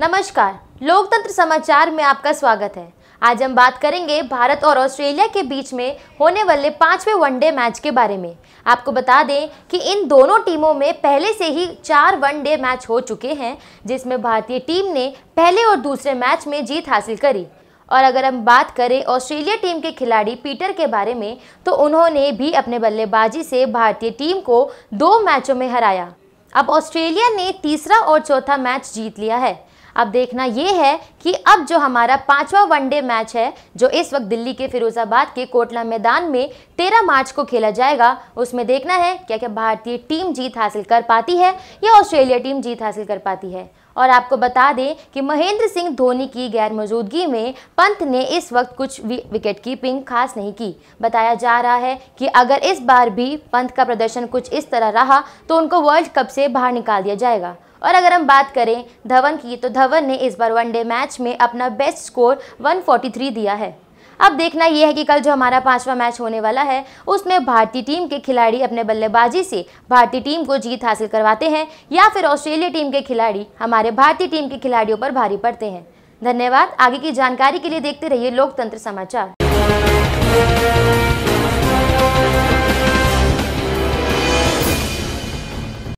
नमस्कार लोकतंत्र समाचार में आपका स्वागत है आज हम बात करेंगे भारत और ऑस्ट्रेलिया के बीच में होने वाले पांचवें वनडे मैच के बारे में आपको बता दें कि इन दोनों टीमों में पहले से ही चार वनडे मैच हो चुके हैं जिसमें भारतीय टीम ने पहले और दूसरे मैच में जीत हासिल करी और अगर हम बात करें ऑस्ट्रेलिया टीम के खिलाड़ी पीटर के बारे में तो उन्होंने भी अपने बल्लेबाजी से भारतीय टीम को दो मैचों में हराया अब ऑस्ट्रेलिया ने तीसरा और चौथा मैच जीत लिया है अब देखना ये है कि अब जो हमारा पांचवा वनडे मैच है जो इस वक्त दिल्ली के फिरोजाबाद के कोटला मैदान में तेरह मार्च को खेला जाएगा उसमें देखना है क्या क्या भारतीय टीम जीत हासिल कर पाती है या ऑस्ट्रेलिया टीम जीत हासिल कर पाती है और आपको बता दें कि महेंद्र सिंह धोनी की गैर मौजूदगी में पंत ने इस वक्त कुछ विकेट कीपिंग खास नहीं की बताया जा रहा है कि अगर इस बार भी पंत का प्रदर्शन कुछ इस तरह रहा तो उनको वर्ल्ड कप से बाहर निकाल दिया जाएगा और अगर हम बात करें धवन की तो धवन ने इस बार वनडे मैच में अपना बेस्ट स्कोर 143 दिया है अब देखना यह है कि कल जो हमारा पांचवा मैच होने वाला है उसमें भारतीय टीम के खिलाड़ी अपने बल्लेबाजी से भारतीय टीम को जीत हासिल करवाते हैं या फिर ऑस्ट्रेलिया टीम के खिलाड़ी हमारे भारतीय टीम के खिलाड़ियों पर भारी पड़ते हैं धन्यवाद आगे की जानकारी के लिए देखते रहिए लोकतंत्र समाचार